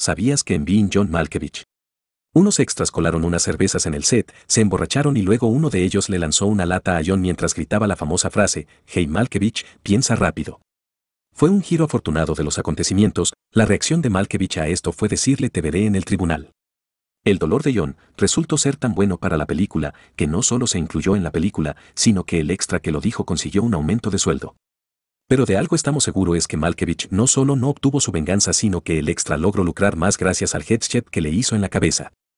¿Sabías que en John Malkovich? Unos extras colaron unas cervezas en el set, se emborracharon y luego uno de ellos le lanzó una lata a John mientras gritaba la famosa frase, Hey Malkovich, piensa rápido. Fue un giro afortunado de los acontecimientos, la reacción de Malkovich a esto fue decirle te veré en el tribunal. El dolor de John resultó ser tan bueno para la película que no solo se incluyó en la película, sino que el extra que lo dijo consiguió un aumento de sueldo. Pero de algo estamos seguros es que Malkevich no solo no obtuvo su venganza sino que el extra logró lucrar más gracias al headshot que le hizo en la cabeza.